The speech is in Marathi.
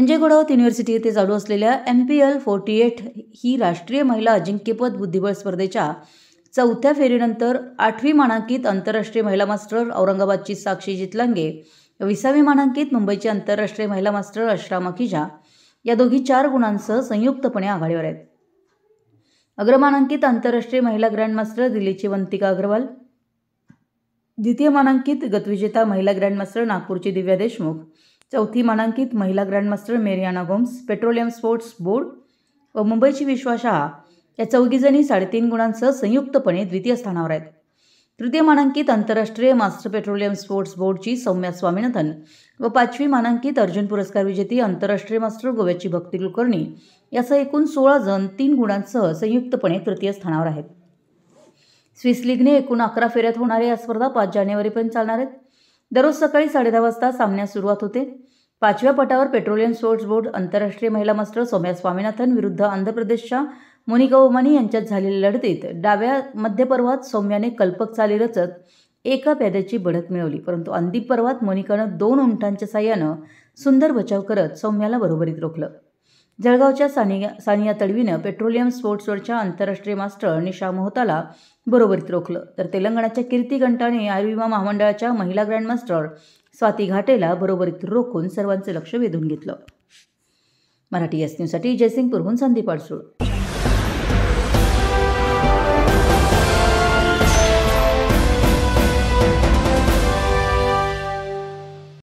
संजय गोडावत युनिव्हर्सिटी येथे चालू असलेल्या M P L forty eight ही राष्ट्रीय महिला अजिंक्यपद बुद्धिबळ स्पर्धेच्या चौथ्या फेरीनंतर आठवी मानांकित आंतरराष्ट्रीय महिला मास्टर औरंगाबादची साक्षी जितलांगे विसावी मानांकित मुंबईची आंतरराष्ट्रीय महिला मास्टर अश्रा मखिजा या दोघी चार गुणांसह संयुक्तपणे आघाडीवर आहेत अग्रमानांकित आंतरराष्ट्रीय महिला ग्रँडमास्टर दिल्लीची वंतिका अग्रवाल द्वितीय मानांकित गतविजेता महिला ग्रँडमास्टर नागपूरची दिव्या देशमुख चौथी मानांकित महिला grandmaster Mariana Gomes petroleum sports board व मुंबईची विश्वा या चौघीजणी साडेतीन गुणांसह संयुक्तपणे द्वितीय स्थानावर आहेत तृतीय मानांकित आंतरराष्ट्रीय मास्टर पेट्रोलियम स्पोर्ट्स बोर्डची सौम्या स्वामीनाथन व पाचवी मानांकित अर्जुन पुरस्कार विजेती आंतरराष्ट्रीय मास्टर गोव्याची भक्ती कुलकर्णी यासह एकूण सोळा जण तीन गुणांसह संयुक्तपणे तृतीय स्थानावर आहेत स्विस लीगने एकूण अकरा फेऱ्यात होणाऱ्या या स्पर्धा पाच जानेवारीपर्यंत चालणार आहेत दररोज सकाळी साडेदहा वाजता सामन्यास सुरुवात होते पाचव्या पटावर पेट्रोलियम स्पोर्ट्स बोर्ड आंतरराष्ट्रीय महिला मास्टर सौम्या स्वामीनाथन विरुद्ध आंध्र प्रदेशच्या मोनिका ओमानी यांच्यात झालेल्या लढतीत डाव्या मध्यपर्वात सौम्याने कल्पक चाली रचत एका प्याद्याची बढत मिळवली परंतु अंतिम पर्वात मोनिकानं दोन उंटांच्या साह्यानं सुंदर बचाव करत सौम्याला बरोबरीत रोखलं जळगावच्या सानिया सानिया तडवीनं पेट्रोलियम स्पोर्ट्सवरच्या आंतरराष्ट्रीय मास्टर निशा मोहताला बरोबरीत रोखलं तर तेलंगणाच्या कीर्ती गंटाने आयुर्विमा महामंडळाच्या महिला ग्रँडमास्टर स्वाती घाटेला बरोबरीत रोखून सर्वांचं लक्ष वेधून घेतलं मराठी एस न्यूजसाठी जयसिंगपूरहून संदीप अडसूळ